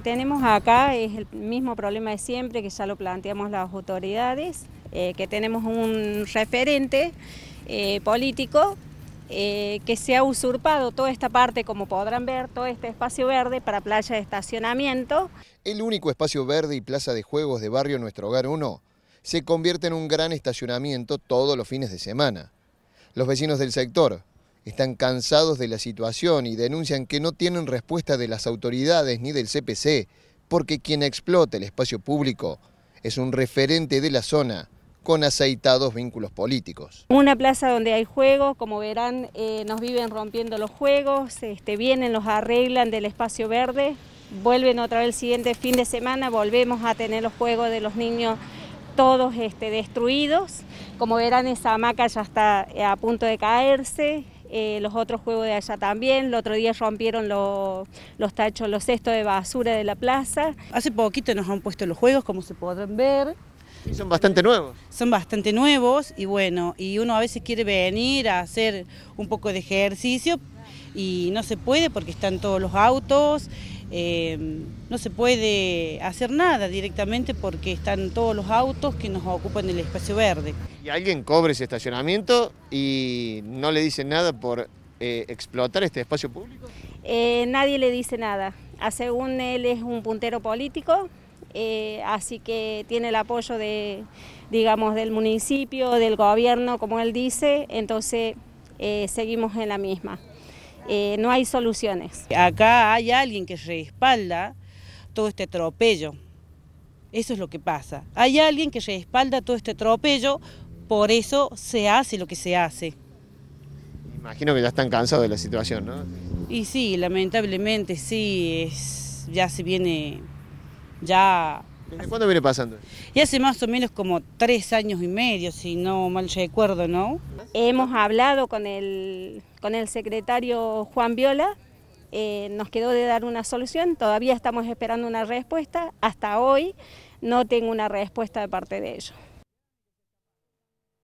tenemos acá es el mismo problema de siempre que ya lo planteamos las autoridades, eh, que tenemos un referente eh, político eh, que se ha usurpado toda esta parte, como podrán ver, todo este espacio verde para playa de estacionamiento. El único espacio verde y plaza de juegos de barrio Nuestro Hogar 1 se convierte en un gran estacionamiento todos los fines de semana. Los vecinos del sector están cansados de la situación y denuncian que no tienen respuesta de las autoridades ni del CPC, porque quien explota el espacio público es un referente de la zona con aceitados vínculos políticos. Una plaza donde hay juegos, como verán, eh, nos viven rompiendo los juegos, este, vienen, los arreglan del espacio verde, vuelven otra vez el siguiente fin de semana, volvemos a tener los juegos de los niños todos este, destruidos. Como verán, esa hamaca ya está eh, a punto de caerse, eh, los otros juegos de allá también. El otro día rompieron los tachos, los cestos de basura de la plaza. Hace poquito nos han puesto los juegos, como se pueden ver. Y son bastante nuevos. Son bastante nuevos y bueno, y uno a veces quiere venir a hacer un poco de ejercicio y no se puede porque están todos los autos Em, no se puede hacer nada directamente porque están todos los autos que nos ocupan el espacio verde. Y alguien cobre ese estacionamiento y no le dice nada por eh, explotar este espacio público. Eh, nadie le dice nada. Ah, según él es un puntero político, eh, así que tiene el apoyo de, digamos, del municipio, del gobierno, como él dice, entonces seguimos en la misma. Eh, no hay soluciones. Acá hay alguien que respalda todo este tropello. Eso es lo que pasa. Hay alguien que respalda todo este atropello, por eso se hace lo que se hace. Imagino que ya están cansados de la situación, ¿no? Y sí, lamentablemente sí, ya se viene, ya... ¿Desde cuándo viene pasando? Y hace más o menos como tres años y medio, si no mal recuerdo, ¿no? Hemos hablado con el con el secretario Juan Viola. Eh, nos quedó de dar una solución, todavía estamos esperando una respuesta. Hasta hoy no tengo una respuesta de parte de ellos.